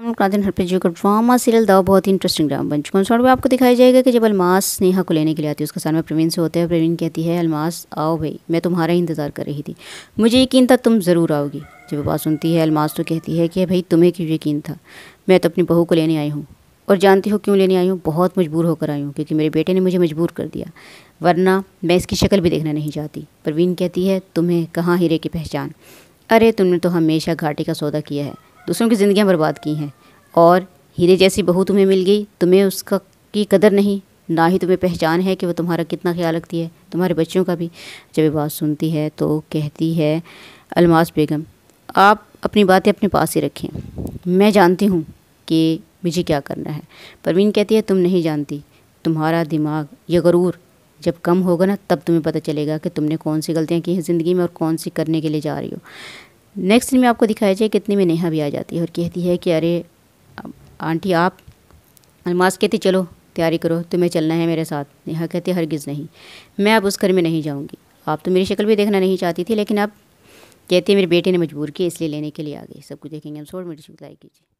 राजन लोग हरप्रीत का drama serial दवा बहुत ही इंटरेस्टिंग ड्रामा बन चुका है आपको दिखाया जाएगा कि जब अलमास स्नेहा को लेने के लिए आती है उसके सामने प्रवीण से होते हैं प्रवीण कहती है अलमास आओ भाई मैं तुम्हारा ही इंतज़ार कर रही थी मुझे यकीन था तुम ज़रूर आओगी जब बात सुनती है अलमास तो कहती है कि भाई तुम्हें क्यों यकीन था मैं तो अपनी बहू को लेने आई हूँ और जानती हो क्यों लेने आई हूँ बहुत मजबूर होकर आई हूँ क्योंकि मेरे बेटे ने मुझे मजबूर कर दिया वरना मैं इसकी शक्ल भी देखना नहीं चाहती प्रवीण कहती है तुम्हें कहाँ हीरे की पहचान अरे तुमने तो हमेशा घाटे का सौदा किया है दूसरों की ज़िंदियाँ बर्बाद की हैं और हीरे जैसी बहू तुम्हें मिल गई तुम्हें उसका की कदर नहीं ना ही तुम्हें पहचान है कि वो तुम्हारा कितना ख्याल रखती है तुम्हारे बच्चों का भी जब ये बात सुनती है तो कहती है अलमास बेगम आप अपनी बातें अपने पास ही रखें मैं जानती हूँ कि मुझे क्या करना है परवीन कहती है तुम नहीं जानती तुम्हारा दिमाग या गरूर जब कम होगा ना तब तुम्हें पता चलेगा कि तुमने कौन सी गलतियाँ की हैं ज़िंदगी में और कौन सी करने के लिए जा रही हो नेक्स्ट में आपको दिखाया जाए कितने में नेहा भी आ जाती है और कहती है कि अरे आंटी आप अलमास कहती चलो तैयारी करो तुम्हें चलना है मेरे साथ नेहा कहती हरगिज़ नहीं मैं अब उस घर में नहीं जाऊँगी आप तो मेरी शक्ल भी देखना नहीं चाहती थी लेकिन अब कहती है मेरे बेटे ने मजबूर किया इसलिए लेने के लिए आ गई सब कुछ देखेंगे हम शोर मेरी शुक्लाई कीजिए